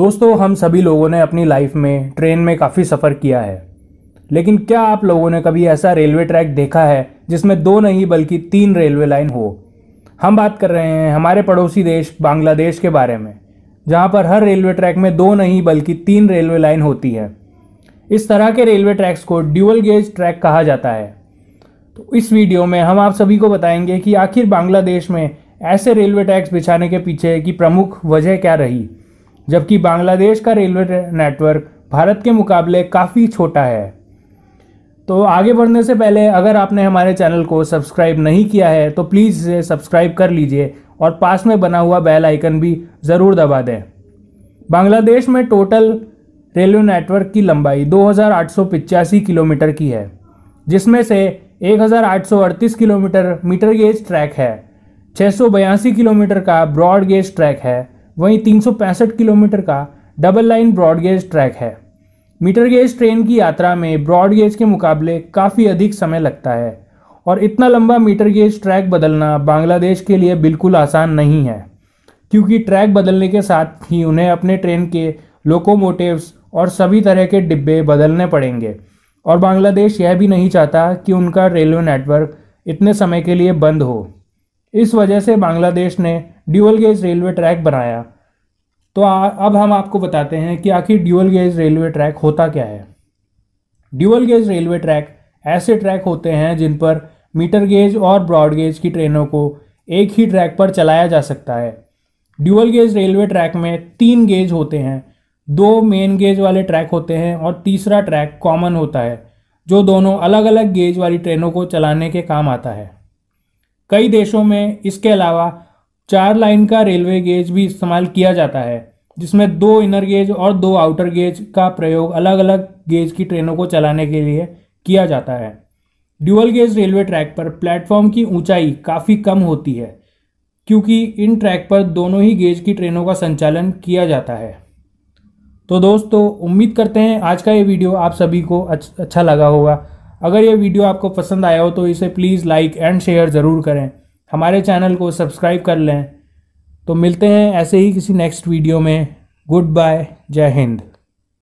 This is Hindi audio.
दोस्तों हम सभी लोगों ने अपनी लाइफ में ट्रेन में काफ़ी सफ़र किया है लेकिन क्या आप लोगों ने कभी ऐसा रेलवे ट्रैक देखा है जिसमें दो नहीं बल्कि तीन रेलवे लाइन हो हम बात कर रहे हैं हमारे पड़ोसी देश बांग्लादेश के बारे में जहाँ पर हर रेलवे ट्रैक में दो नहीं बल्कि तीन रेलवे लाइन होती है इस तरह के रेलवे ट्रैक्स को ड्यूअल गेज ट्रैक कहा जाता है तो इस वीडियो में हम आप सभी को बताएंगे कि आखिर बांग्लादेश में ऐसे रेलवे ट्रैक्स बिछाने के पीछे की प्रमुख वजह क्या रही जबकि बांग्लादेश का रेलवे नेटवर्क भारत के मुकाबले काफ़ी छोटा है तो आगे बढ़ने से पहले अगर आपने हमारे चैनल को सब्सक्राइब नहीं किया है तो प्लीज़ इसे सब्सक्राइब कर लीजिए और पास में बना हुआ बेल आइकन भी ज़रूर दबा दें बांग्लादेश में टोटल रेलवे नेटवर्क की लंबाई दो किलोमीटर की है जिसमें से एक किलोमीटर मीटर गेज ट्रैक है छः किलोमीटर का ब्रॉड गेज ट्रैक है वहीं तीन किलोमीटर का डबल लाइन ब्रॉडगेज ट्रैक है मीटर गेज ट्रेन की यात्रा में ब्रॉडगेज के मुकाबले काफ़ी अधिक समय लगता है और इतना लंबा मीटर गेज ट्रैक बदलना बांग्लादेश के लिए बिल्कुल आसान नहीं है क्योंकि ट्रैक बदलने के साथ ही उन्हें अपने ट्रेन के लोकोमोटिव्स और सभी तरह के डिब्बे बदलने पड़ेंगे और बांग्लादेश यह भी नहीं चाहता कि उनका रेलवे नेटवर्क इतने समय के लिए बंद हो इस वजह से बांग्लादेश ने ड्यूअल गेज रेलवे ट्रैक बनाया तो आ, अब हम आपको बताते हैं कि आखिर ड्यूअल गेज रेलवे ट्रैक होता क्या है ड्यूअल गेज रेलवे ट्रैक ऐसे ट्रैक होते हैं जिन पर मीटर गेज और ब्रॉड गेज की ट्रेनों को एक ही ट्रैक पर चलाया जा सकता है ड्यूअल गेज रेलवे ट्रैक में तीन गेज होते हैं दो मेन गेज वाले ट्रैक होते हैं और तीसरा ट्रैक कॉमन होता है जो दोनों अलग अलग गेज वाली ट्रेनों को चलाने के काम आता है कई देशों में इसके अलावा चार लाइन का रेलवे गेज भी इस्तेमाल किया जाता है जिसमें दो इनर गेज और दो आउटर गेज का प्रयोग अलग अलग गेज की ट्रेनों को चलाने के लिए किया जाता है ड्यूअल गेज रेलवे ट्रैक पर प्लेटफॉर्म की ऊंचाई काफ़ी कम होती है क्योंकि इन ट्रैक पर दोनों ही गेज की ट्रेनों का संचालन किया जाता है तो दोस्तों उम्मीद करते हैं आज का ये वीडियो आप सभी को अच्छा लगा होगा अगर ये वीडियो आपको पसंद आया हो तो इसे प्लीज़ लाइक एंड शेयर ज़रूर करें हमारे चैनल को सब्सक्राइब कर लें तो मिलते हैं ऐसे ही किसी नेक्स्ट वीडियो में गुड बाय जय हिंद